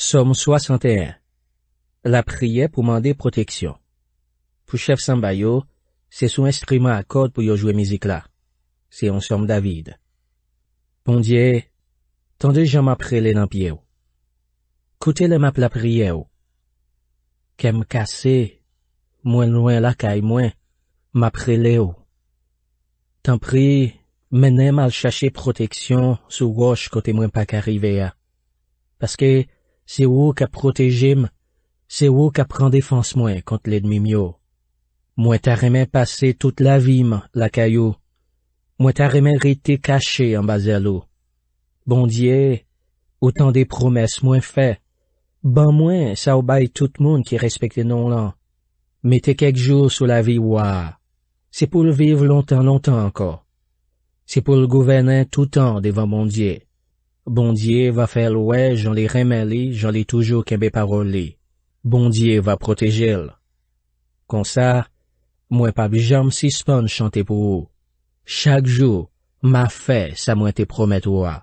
Som 61 La priye pou mande proteksyon. Pou chef Samba yo, se son esprima akot pou yo jwe mizik la. Se yon som David. Pon diye, tan dejan ma prele nan piye yo. Kote le map la priye yo. Kèm kase, mwen lwen la kaj mwen, ma prele yo. Tan pri, menem al chache proteksyon sou wosh kote mwen pak arive ya. Paske, c'est vous qu'a protégé c'est vous qu'a prend défense moi contre l'ennemi mio. Moi ta passer toute la vie la caillou. Moi ta remet caché en bas à l'eau. Bon Dieu, autant des promesses moins fait. Ben moins, ça obéit tout le monde qui respecte non là. Mettez quelques jours sous la vie ouah. C'est pour le vivre longtemps, longtemps encore. C'est pour le gouverner tout le temps devant mon Dieu. Bondye va fel we, jan li remeli, jan li toujou kebe paroli. Bondye va protejil. Kon sa, mwen pa bijanm sispan chante pou ou. Chak jou, ma fe sa mwen te promet wwa.